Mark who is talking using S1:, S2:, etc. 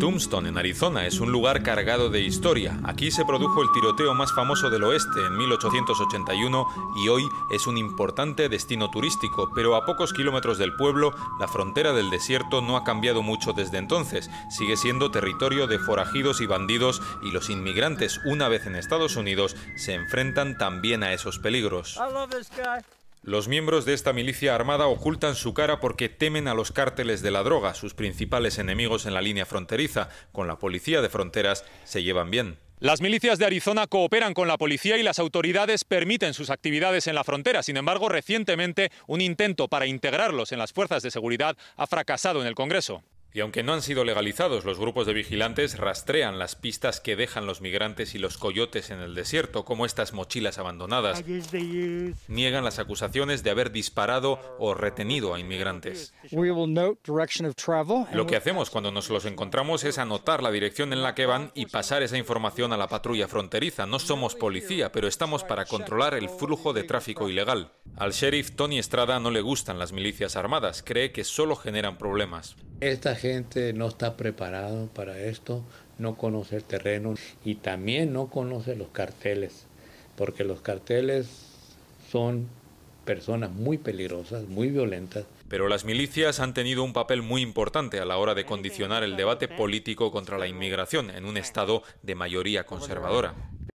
S1: Tombstone, en Arizona, es un lugar cargado de historia. Aquí se produjo el tiroteo más famoso del oeste en 1881 y hoy es un importante destino turístico, pero a pocos kilómetros del pueblo, la frontera del desierto no ha cambiado mucho desde entonces. Sigue siendo territorio de forajidos y bandidos y los inmigrantes, una vez en Estados Unidos, se enfrentan también a esos peligros. Los miembros de esta milicia armada ocultan su cara porque temen a los cárteles de la droga, sus principales enemigos en la línea fronteriza. Con la policía de fronteras se llevan bien. Las milicias de Arizona cooperan con la policía y las autoridades permiten sus actividades en la frontera. Sin embargo, recientemente un intento para integrarlos en las fuerzas de seguridad ha fracasado en el Congreso. Y aunque no han sido legalizados, los grupos de vigilantes rastrean las pistas que dejan los migrantes y los coyotes en el desierto, como estas mochilas abandonadas. Niegan las acusaciones de haber disparado o retenido a inmigrantes.
S2: Lo que
S1: hacemos cuando nos los encontramos es anotar la dirección en la que van y pasar esa información a la patrulla fronteriza. No somos policía, pero estamos para controlar el flujo de tráfico ilegal. Al sheriff Tony Estrada no le gustan las milicias armadas, cree que solo generan problemas
S2: gente no está preparado para esto, no conoce el terreno y también no conoce los carteles, porque los carteles son personas muy peligrosas, muy violentas.
S1: Pero las milicias han tenido un papel muy importante a la hora de condicionar el debate político contra la inmigración en un Estado de mayoría conservadora.